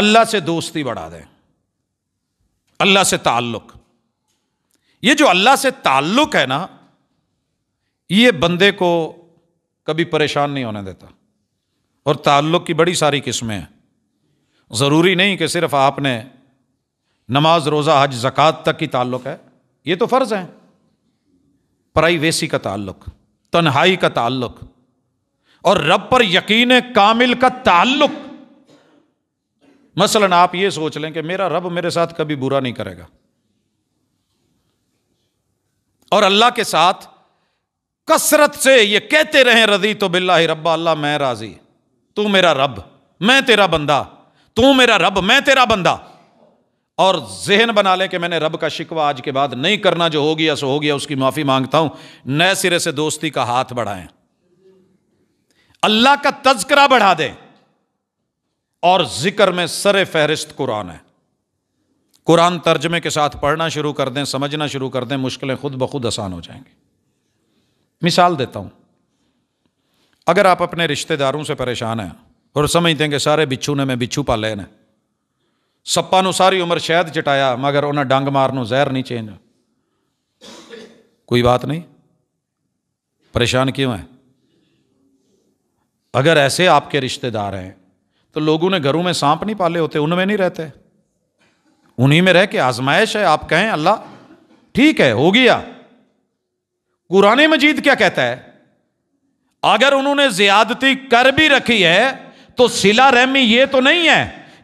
अल्लाह से दोस्ती बढ़ा दें अल्लाह से ताल्लुक ये जो अल्लाह से ताल्लुक है ना ये बंदे को कभी परेशान नहीं होने देता और ताल्लुक की बड़ी सारी किस्में हैं ज़रूरी नहीं कि सिर्फ आपने नमाज रोज़ा हज ज़क़़त तक की ताल्लुक है ये तो फ़र्ज़ है प्राइवेसी का ताल्लुक तन्हाई का ताल्लुक और रब पर यकीन कामिल का ताल्लुक मसलन आप ये सोच लें कि मेरा रब मेरे साथ कभी बुरा नहीं करेगा और अल्लाह के साथ कसरत से ये कहते रहे रजी तो बिल्ला रब्बा अल्लाह मैं राजी तू मेरा रब मैं तेरा बंदा तू मेरा रब मैं तेरा बंदा और जहन बना लें कि मैंने रब का शिकवा आज के बाद नहीं करना जो हो गया सो हो गया उसकी माफ़ी मांगता हूं नए सिरे से दोस्ती का हाथ बढ़ाएं अल्लाह का तस्करा बढ़ा दें और जिक्र में सर फहरिस्त कुरान है कुरान तर्जमे के साथ पढ़ना शुरू कर दें समझना शुरू कर दें मुश्किलें खुद ब खुद आसान हो जाएंगी मिसाल देता हूं अगर आप अपने रिश्तेदारों से परेशान हैं और समझते हैं कि सारे बिच्छू ने मैं बिच्छू पाले ने सप्पा न सारी उम्र शहद चटाया मगर उन्हें डंग मारनों जहर नहीं चेंज कोई बात नहीं परेशान क्यों है अगर ऐसे आपके रिश्तेदार हैं तो लोगों ने घरों में सांप नहीं पाले होते उनमें नहीं रहते उन्हीं में रह के आजमाइश है आप कहें अल्लाह ठीक है हो गया कुरान मजीद क्या कहता है अगर उन्होंने ज्यादती कर भी रखी है तो सिला रहमी ये तो नहीं है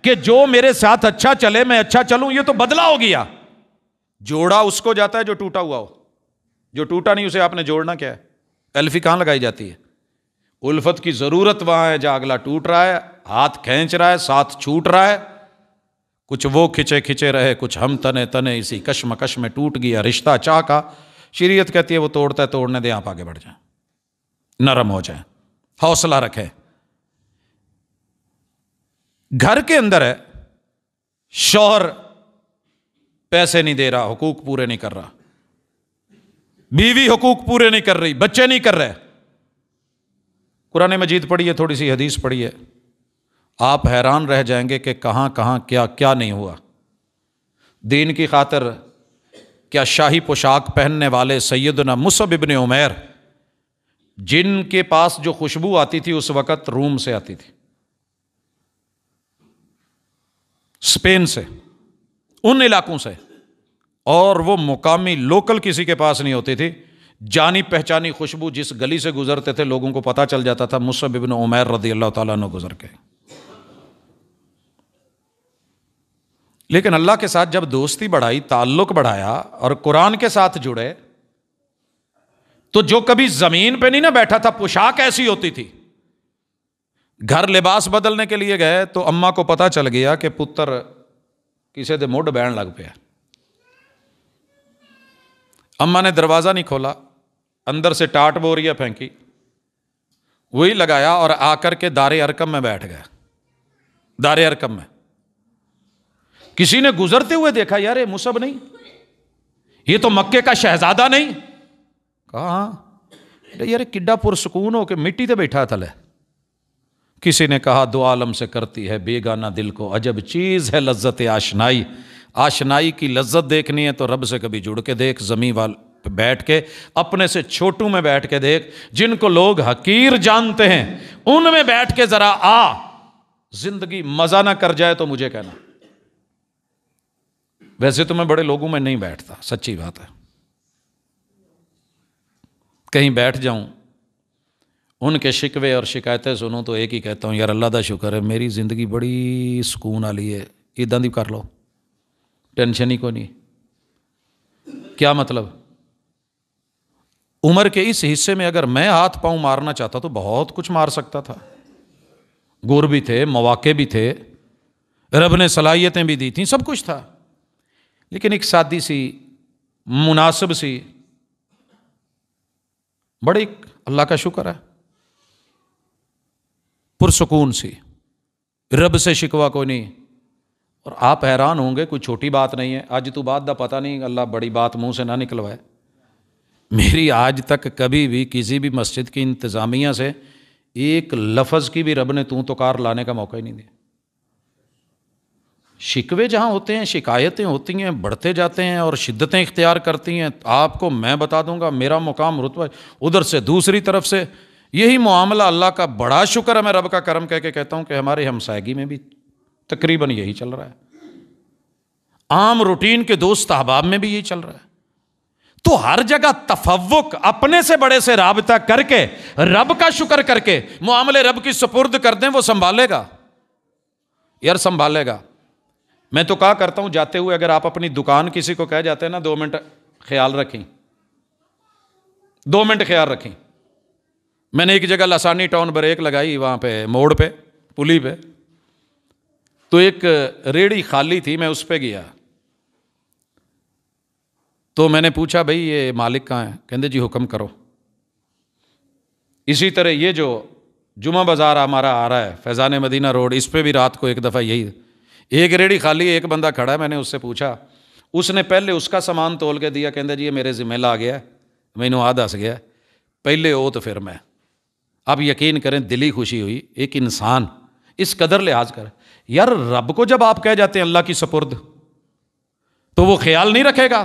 कि जो मेरे साथ अच्छा चले मैं अच्छा चलूं ये तो बदला हो गया जोड़ा उसको जाता है जो टूटा हुआ हो जो टूटा नहीं उसे आपने जोड़ना क्या है एल्फी कहां लगाई जाती है उल्फत की जरूरत वहां है जहां अगला टूट रहा है हाथ खेच रहा है साथ छूट रहा है कुछ वो खिंचे खिंचे रहे कुछ हम तने तने इसी कश्म कश में टूट गया रिश्ता चाह का शरीयत कहती है वो तोड़ता है तोड़ने दे आप आगे बढ़ जाए नरम हो जाए हौसला रखें घर के अंदर है शौहर पैसे नहीं दे रहा हुकूक पूरे नहीं कर रहा बीवी हुकूक पूरे नहीं कर रही बच्चे नहीं कर रहे कुरान मजीद पढ़ी है थोड़ी सी हदीस पढ़ी है आप हैरान रह जाएंगे कि कहाँ कहाँ क्या क्या नहीं हुआ दीन की खातर क्या शाही पोशाक पहनने वाले सैदना मुसब इबन उमेर जिनके पास जो खुशबू आती थी उस वक़्त रूम से आती थी स्पेन से उन इलाकों से और वो मुकामी लोकल किसी के पास नहीं होती थी जानी पहचानी खुशबू जिस गली से गुजरते थे लोगों को पता चल जाता था मुसब इबन उमेर रदी अल्लाह तुजर गुजर के लेकिन अल्लाह के साथ जब दोस्ती बढ़ाई ताल्लुक बढ़ाया और कुरान के साथ जुड़े तो जो कभी जमीन पे नहीं ना बैठा था पोशाक ऐसी होती थी घर लिबास बदलने के लिए गए तो अम्मा को पता चल गया कि पुत्र किसी दे मुड बहन लग पे अम्मा ने दरवाज़ा नहीं खोला अंदर से टाट बोरिया फेंकी वही लगाया और आकर के दारे अरकम में बैठ गया दारे अरकम में किसी ने गुजरते हुए देखा यार ये मुसब नहीं ये तो मक्के का शहजादा नहीं कहा हाँ। यार किड्डा पुरसकून हो के मिट्टी से बैठा थले किसी ने कहा दो आलम से करती है बेगाना दिल को अजब चीज़ है लज्जत आशनाई आशनाई की लज्जत देखनी है तो रब से कभी जुड़ के देख जमी वाल बैठ के अपने से छोटू में बैठ के देख जिनको लोग हकीर जानते हैं उनमें बैठ के ज़रा आ जिंदगी मज़ा ना कर जाए तो मुझे कहना वैसे तो मैं बड़े लोगों में नहीं बैठता सच्ची बात है कहीं बैठ जाऊं उनके शिकवे और शिकायतें सुनो तो एक ही कहता हूं यार अल्लाह का शुक्र है मेरी ज़िंदगी बड़ी सुकून वाली है इदा दी कर लो टेंशन ही को नहीं क्या मतलब उम्र के इस हिस्से में अगर मैं हाथ पांव मारना चाहता तो बहुत कुछ मार सकता था गुर भी थे मौाक़े भी थे रब ने सलाहियतें भी दी थी सब कुछ था लेकिन एक सादी सी मुनासिब सी बड़े अल्लाह का शुक्र है पुरसकून सी रब से शिकवा कोई नहीं और आप हैरान होंगे कोई छोटी बात नहीं है आज तू बात का पता नहीं अल्लाह बड़ी बात मुंह से ना निकलवाए मेरी आज तक कभी भी किसी भी मस्जिद की इंतज़ामिया से एक लफज की भी रब ने तू तो कार लाने का मौका ही नहीं दिया शिकवे जहाँ होते हैं शिकायतें होती हैं बढ़ते जाते हैं और शिद्दतें इख्तियार करती हैं आपको मैं बता दूंगा मेरा मुकाम रुतबा उधर से दूसरी तरफ से यही मामला अल्लाह का बड़ा शुक्र है मैं रब का करम कह के कहता हूँ कि हमारे हमसायगी में भी तकरीबन यही चल रहा है आम रूटीन के दोस्त अहबाब में भी यही चल रहा है तो हर जगह तफवक अपने से बड़े से रबता करके रब का शुक्र करके मामले रब की सुपुर्द कर दें वो संभालेगा यार संभालेगा मैं तो कहा करता हूं जाते हुए अगर आप अपनी दुकान किसी को कह जाते हैं ना दो मिनट ख्याल रखें दो मिनट ख्याल रखें मैंने एक जगह लसानी टाउन ब्रेक लगाई वहां पे मोड़ पे पुली पे तो एक रेड़ी खाली थी मैं उस पर गया तो मैंने पूछा भाई ये मालिक कहाँ है कहते जी हुक्म करो इसी तरह ये जो जुमा बाज़ार हमारा आ रहा है फैज़ान मदीना रोड इस पर भी रात को एक दफ़ा यही एक रेडी खाली एक बंदा खड़ा है मैंने उससे पूछा उसने पहले उसका सामान तोल के दिया कहें जी ये मेरे जिम्मे ला गया मैनू आ दस गया पहले वो तो फिर मैं आप यकीन करें दिली खुशी हुई एक इंसान इस कदर लिहाज कर यार रब को जब आप कह जाते हैं अल्लाह की सपुर्द तो वो ख्याल नहीं रखेगा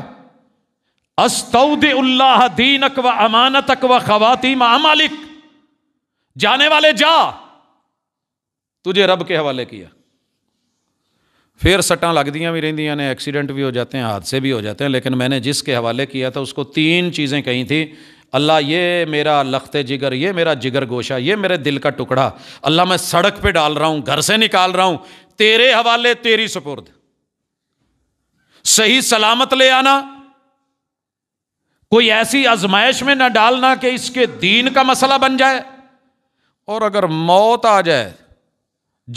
उल्लाह दीन अकवा अमानत अकवा खवातीम अमालिक जाने वाले जा तुझे रब के हवाले किया फिर सट्टा लगदियाँ भी रहती ने एक्सीडेंट भी हो जाते हैं हादसे भी हो जाते हैं लेकिन मैंने जिसके हवाले किया था उसको तीन चीज़ें कही थी अल्लाह ये मेरा लखते जिगर ये मेरा जिगर गोशा ये मेरे दिल का टुकड़ा अल्लाह मैं सड़क पे डाल रहा हूँ घर से निकाल रहा हूँ तेरे हवाले तेरी सपुर्द सही सलामत ले आना कोई ऐसी आजमाइश में ना डालना कि इसके दीन का मसला बन जाए और अगर मौत आ जाए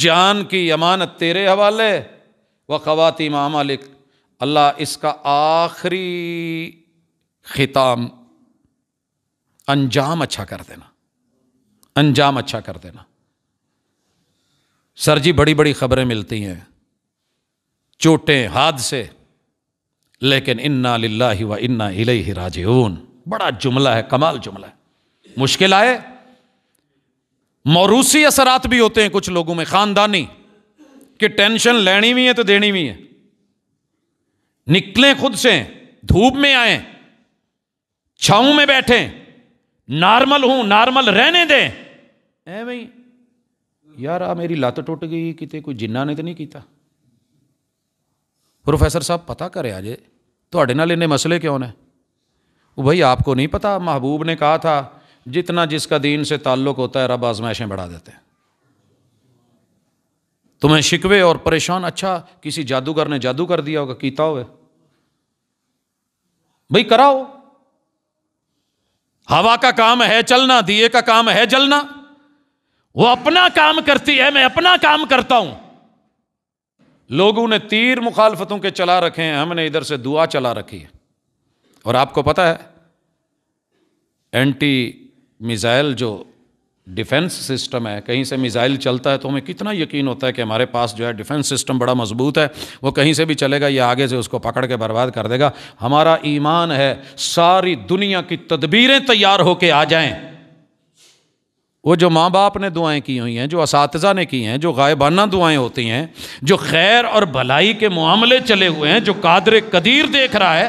जान की अमानत तेरे हवाले व ख़वाती मालिक अल्लाह इसका आखिरी ख़िताम अंजाम अच्छा कर देना अंजाम अच्छा कर देना सर जी बड़ी बड़ी खबरें मिलती हैं चोटें हादसे लेकिन इन्ना लिल्ला व इन्ना इलही राजून बड़ा जुमला है कमाल जुमला है मुश्किल आए मौरूसी असरात भी होते हैं कुछ लोगों में ख़ानदानी कि टेंशन लेनी भी है तो देनी भी है निकलें खुद से धूप में आए छाऊ में बैठे नॉर्मल हूं नॉर्मल रहने दें ऐ भाई यार आ मेरी लत टूट गई कितने कोई जिन्ना ने तो नहीं किया प्रोफेसर साहब पता करे आज थोड़े तो इन्ने मसले क्यों ने वो भाई आपको नहीं पता महबूब ने कहा था जितना जिसका दीन से ताल्लुक होता है रब आजमाइशें बढ़ा देते हैं तुम्हें शिकवे और परेशान अच्छा किसी जादूगर ने जादू कर दिया होगा कीता हुए भाई कराओ हवा का काम है चलना दिए का काम है जलना वो अपना काम करती है मैं अपना काम करता हूं लोगों ने तीर मुखालफतों के चला रखे हैं हमने इधर से दुआ चला रखी है और आपको पता है एंटी मिज़ाइल जो डिफेंस सिस्टम है कहीं से मिसाइल चलता है तो हमें कितना यकीन होता है कि हमारे पास जो है डिफेंस सिस्टम बड़ा मजबूत है वो कहीं से भी चलेगा या आगे से उसको पकड़ के बर्बाद कर देगा हमारा ईमान है सारी दुनिया की तदबीरें तैयार होके आ जाएं वो जो माँ बाप ने दुआएं की हुई हैं जो इस ने की हैं जो गायबाना दुआएं होती हैं जो खैर और भलाई के मामले चले हुए हैं जो कादर कदीर देख रहा है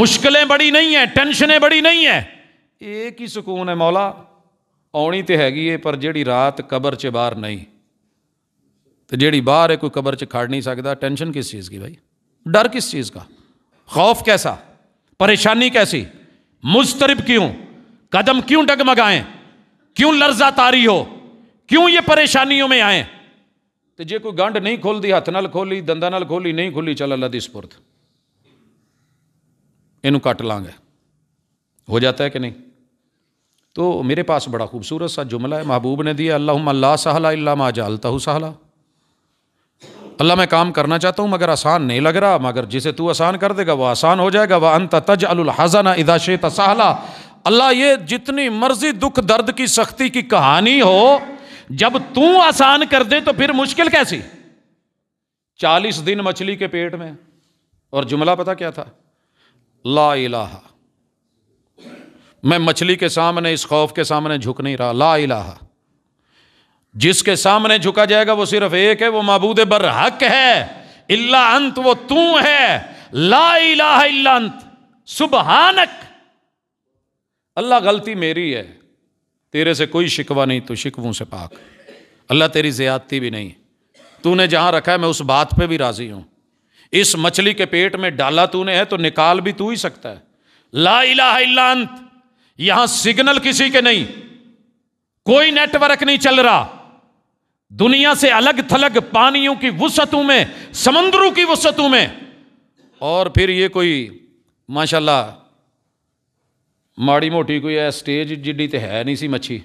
मुश्किलें बड़ी नहीं हैं टेंशनें बड़ी नहीं हैं एक ही सुकून है मौला ਆਉਣੀ ਤੇ ਹੈਗੀ ਏ ਪਰ ਜਿਹੜੀ ਰਾਤ ਕਬਰ 'ਚ ਬਾਹਰ ਨਹੀਂ ਤੇ ਜਿਹੜੀ ਬਾਹਰ ਹੈ ਕੋਈ ਕਬਰ 'ਚ ਖੜ ਨਹੀਂ ਸਕਦਾ ਟੈਨਸ਼ਨ ਕਿਸ ਚੀਜ਼ ਦੀ ਭਾਈ ਡਰ ਕਿਸ ਚੀਜ਼ ਦਾ ਖੌਫ ਕੈਸਾ ਪਰੇਸ਼ਾਨੀ ਕੈਸੀ ਮੁਸਤਰਬ ਕਿਉਂ ਕਦਮ ਕਿਉਂ ਡਗਮਗਾਏ ਕਿਉਂ ਲਰਜ਼ਾ ਤਾਰੀ ਹੋ ਕਿਉਂ ਇਹ ਪਰੇਸ਼ਾਨੀਆਂ ਮੇ ਆਏ ਤੇ ਜੇ ਕੋਈ ਗੰਢ ਨਹੀਂ ਖੁੱਲਦੀ ਹੱਥ ਨਾਲ ਖੋਲੀ ਦੰਦਾਂ ਨਾਲ ਖੋਲੀ ਨਹੀਂ ਖੁੱਲੀ ਚਲ ਅੱਲਾ ਦੀ سپرد ਇਹਨੂੰ ਕੱਟ ਲਾਂਗੇ ਹੋ ਜਾਂਦਾ ਹੈ ਕਿ ਨਹੀਂ तो मेरे पास बड़ा खूबसूरत सा जुमला है महबूब ने दिया अल्लाह अल्ला सहला अल्ला माजालता सहला अल्लाह मैं काम करना चाहता हूँ मगर आसान नहीं लग रहा मगर जिसे तू आसान कर देगा वह आसान हो जाएगा वह अंत तज अलहजना इदाशे तहला सहला अल्लाह ये जितनी मर्जी दुख दर्द की सख्ती की कहानी हो जब तू आसान कर दे तो फिर मुश्किल कैसी चालीस दिन मछली के पेट में और जुमला पता क्या था ला इलाहा मैं मछली के सामने इस खौफ के सामने झुक नहीं रहा ला इलाहा जिसके सामने झुका जाएगा वो सिर्फ एक है वो मबूद बर हक है इल्ला अंत वो तू है ला इलाहा इल्ला अंत सुबहानक अल्लाह गलती मेरी है तेरे से कोई शिकवा नहीं तो शिकवों से पाक अल्लाह तेरी ज़्यादती भी नहीं तूने जहां रखा है मैं उस बात पे भी राज़ी हूं इस मछली के पेट में डाला तूने है तो निकाल भी तू ही सकता है ला इलाहा इल्ला अंत यहां सिग्नल किसी के नहीं कोई नेटवर्क नहीं चल रहा दुनिया से अलग थलग पानियों की वसतों में समंदरों की वसतों में और फिर ये कोई माशाल्लाह माड़ी मोटी कोई स्टेज जिडी तो है नहीं सी मच्छी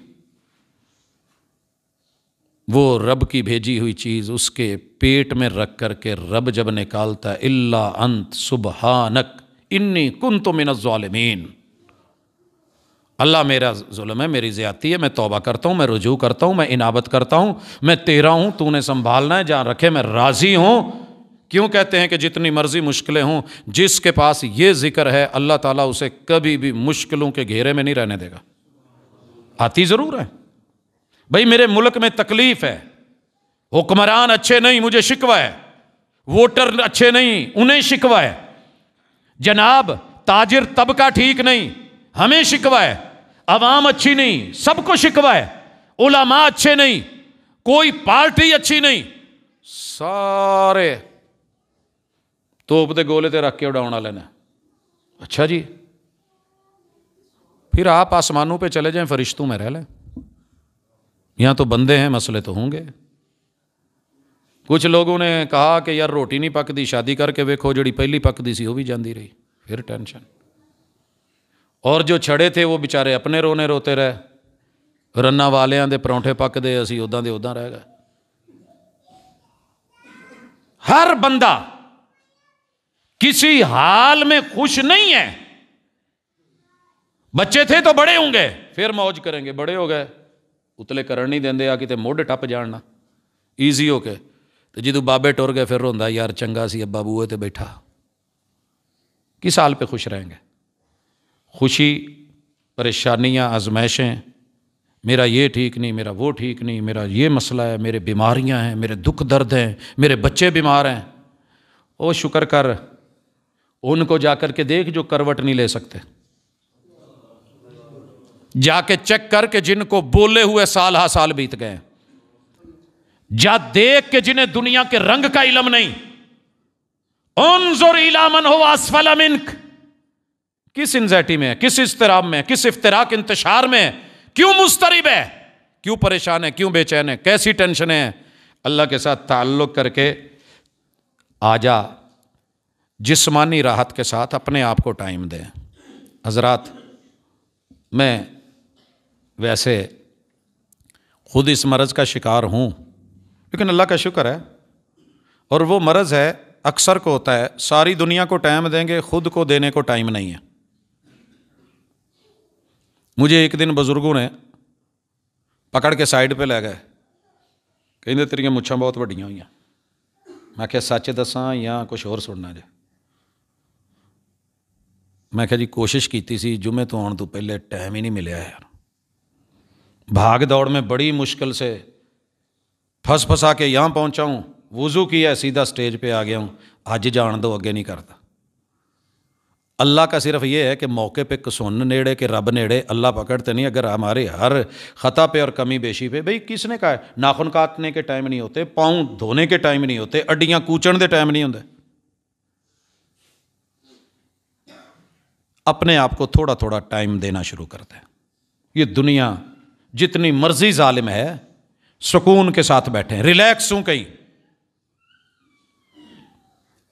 वो रब की भेजी हुई चीज़ उसके पेट में रख करके रब जब निकालता इल्ला अंत सुबहानक इन्नी कुंतु मिन मिनजालमीन अल्लाह मेरा जुल्म है मेरी ज़्यादती है मैं तौबा करता हूँ मैं रुझू करता हूँ मैं इनाबत करता हूँ मैं तेरा हूँ तूने संभालना है जहाँ रखे मैं राज़ी हूँ क्यों कहते हैं कि जितनी मर्ज़ी मुश्किलें हों जिसके पास ये ज़िक्र है अल्लाह ताला उसे कभी भी मुश्किलों के घेरे में नहीं रहने देगा आती ज़रूर है भाई मेरे मुल्क में तकलीफ़ है हुक्मरान अच्छे नहीं मुझे शिकवा है वोटर अच्छे नहीं उन्हें शिकवा है जनाब ताजिर तबका ठीक नहीं हमें शिकवा है आवाम अच्छी नहीं सबको शिकवा है उलामा अच्छे नहीं कोई पार्टी अच्छी नहीं ਸਾਰੇ ਤੋਪ ਦੇ ਗੋਲੇ ਤੇ ਰੱਖ ਕੇ ਉਡਾਉਣ ਵਾਲੇ ਨੇ ਅੱਛਾ ਜੀ फिर आप आसमानों पे चले जाएं फरिश्तों में रह लें यहाँ तो बंदे हैं मसले तो होंगे कुछ लोगों ने कहा कि यार रोटी नहीं पकती शादी करके ਵੇਖੋ ਜਿਹੜੀ ਪਹਿਲੀ ਪੱਕਦੀ ਸੀ ਉਹ ਵੀ ਜਾਂਦੀ ਰਹੀ ਫਿਰ ਟੈਨਸ਼ਨ ਔਰ ਜੋ ਛੜੇ ਥੇ ਉਹ ਵਿਚਾਰੇ ਆਪਣੇ ਰੋਨੇ ਰੋਤੇ ਰਹੇ ਰੰਨਾ ਵਾਲਿਆਂ ਦੇ ਪਰੌਂਠੇ ਪੱਕਦੇ ਅਸੀਂ ਉਦਾਂ ਦੇ ਉਦਾਂ ਰਹਿ ਗਏ ਹਰ ਬੰਦਾ ਕਿਸੇ ਹਾਲ ਮੇ ਖੁਸ਼ ਨਹੀਂ ਹੈ ਬੱਚੇ ਥੇ ਤਾਂ ਬੜੇ ਹੋਣਗੇ ਫਿਰ ਮौज ਕਰਾਂਗੇ ਬੜੇ ਹੋ ਗਏ ਉਤਲੇ ਕਰਨ ਨਹੀਂ ਦਿੰਦੇ ਆ ਕਿਤੇ ਮੋਢੇ ਟੱਪ ਜਾਣ ਨਾ ਈਜ਼ੀ ਹੋ ਕੇ ਤੇ ਜਦੋਂ ਬਾਬੇ ਟੁਰ ਗਏ ਫਿਰ ਹੁੰਦਾ ਯਾਰ ਚੰਗਾ ਸੀ ਅੱਬਾ ਬੂਏ ਤੇ ਬੈਠਾ ਕਿਸ ਹਾਲ ਪੇ ਖੁਸ਼ ਰਹਿਣਗੇ खुशी परेशानियाँ आजमाइशें मेरा ये ठीक नहीं मेरा वो ठीक नहीं मेरा ये मसला है मेरे बीमारियां हैं मेरे दुख दर्द हैं मेरे बच्चे बीमार हैं ओ शुक्र कर उनको जाकर के देख जो करवट नहीं ले सकते जाके चेक करके जिनको बोले हुए साल हा साल बीत गए जा देख के जिन्हें दुनिया के रंग का इलम नहीं उन जोर इलामन हो असफला मिनक किस इंजैटी में है किस इजतराब में किस इफ्तरा के इंतशार में है क्यों मुस्तरब है क्यों परेशान है क्यों बेचैन है कैसी टेंशन है अल्लाह के साथ ताल्लुक़ करके आ जा जिसमानी राहत के साथ अपने आप को टाइम दें हजरात मैं वैसे खुद इस मर्ज़ का शिकार हूँ लेकिन अल्लाह का शुक्र है और वो मर्ज़ है अक्सर को होता है सारी दुनिया को टाइम देंगे खुद को देने को टाइम नहीं है ਮੁਝੇ ਇੱਕ ਦਿਨ ਬਜ਼ੁਰਗੋਂ ਨੇ ਪਕੜ ਕੇ ਸਾਈਡ 'ਤੇ ਲੈ ਗਏ ਕਹਿੰਦੇ ਤੇਰੀਆਂ ਮੁੱਛਾਂ ਬਹੁਤ ਵੱਡੀਆਂ ਹੋਈਆਂ ਮੈਂ ਕਿਹਾ ਸੱਚ ਦੱਸਾਂ ਜਾਂ ਕੁਝ ਹੋਰ ਸੁਣਨਾ ਜੇ ਮੈਂ ਕਿਹਾ ਜੀ ਕੋਸ਼ਿਸ਼ ਕੀਤੀ ਸੀ ਜੁਮੇ ਤੋਂ ਆਉਣ ਤੋਂ ਪਹਿਲੇ ਟਾਈਮ ਹੀ ਨਹੀਂ ਮਿਲਿਆ ਯਾਰ ਦੌੜ दौड़ ਬੜੀ ਮੁਸ਼ਕਲ ਸੇ ਫਸ ਫਸਾ ਕੇ के ਪਹੁੰਚਾ पहुँचा ਵੁਜ਼ੂ वज़ू ਐ ਸਿੱਧਾ ਸਟੇਜ 'ਤੇ ਆ ਗਿਆ हूँ ਅੱਜ ਜਾਣ ਦੋ ਅੱਗੇ ਨਹੀਂ ਕਰਦਾ अल्लाह का सिर्फ ये है कि मौके पे कसून नेड़े के रब नेड़े अल्लाह पकड़ते नहीं अगर हमारे हर ख़ता पे और कमी बेशी पे भाई किसने कहा है नाखून काटने के टाइम नहीं होते पाँव धोने के टाइम नहीं होते अड्डियाँ कूचण के टाइम नहीं होंगे अपने आप को थोड़ा थोड़ा टाइम देना शुरू करते हैं ये दुनिया जितनी मर्जी जालिम है सुकून के साथ बैठे रिलैक्स हूँ कहीं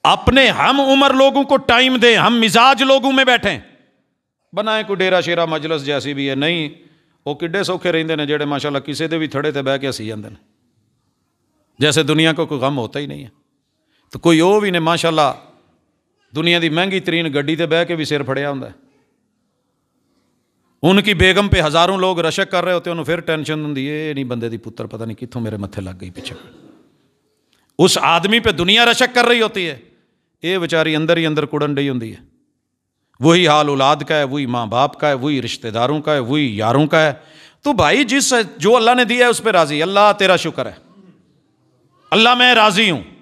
अपने हम उम्र लोगों को टाइम दें हम मिजाज लोगों में बैठें ਬਣਾਏ ਕੋ ਡੇਰਾ ਸ਼ੇਰਾ ਮਜਲਿਸ ਜੈਸੀ ਵੀ ਹੈ ਨਹੀਂ ਉਹ ਕਿੱਡੇ ਸੌਖੇ ਰਹਿੰਦੇ ਨੇ ਜਿਹੜੇ ਮਾਸ਼ਾਅੱਲਾ ਕਿਸੇ ਦੇ ਵੀ ਥੜੇ ਤੇ ਬਹਿ ਕੇ ਹਸੀ ਜਾਂਦੇ ਨੇ ਜੈਸੇ ਦੁਨੀਆ ਕੋ ਕੋਈ ਗਮ ਹੋਤਾ ਹੀ ਨਹੀਂ ਹੈ ਤੇ ਕੋਈ ਉਹ ਵੀ ਨੇ ਮਾਸ਼ਾਅੱਲਾ ਦੁਨੀਆ ਦੀ ਮਹਿੰਗੀ ਤਰੀਨ ਗੱਡੀ ਤੇ ਬਹਿ ਕੇ ਵੀ ਸਿਰ ਫੜਿਆ ਹੁੰਦਾ ਉਨਕੀ ਬੇਗਮ ਪੇ ਹਜ਼ਾਰਾਂ ਲੋਕ ਰਸ਼ਕ ਕਰ ਰਹੇ ਹੋਤੇ ਉਹਨੂੰ ਫਿਰ ਟੈਨਸ਼ਨ ਹੁੰਦੀ ਏ ਇਹ ਨਹੀਂ ਬੰਦੇ ਦੀ ਪੁੱਤਰ ਪਤਾ ਨਹੀਂ ਕਿੱਥੋਂ ਮੇਰੇ ਮੱਥੇ ਲੱਗ ਗਈ ਪਿੱਛੇ ਉਸ ਆਦਮੀ ਪੇ ਦੁਨੀਆ ਰਸ਼ਕ ਕਰ ਰਹੀ ਹੋਤੀ ਹੈ ये बेचारी अंदर ही अंदर कुड़न डी होंगी है वही हाल औलाद का है वही माँ बाप का है वही रिश्तेदारों का है वही यारों का है तो भाई जिस जो अल्लाह ने दिया है उस पर राज़ी अल्लाह तेरा शुक्र है अल्लाह मैं राज़ी हूँ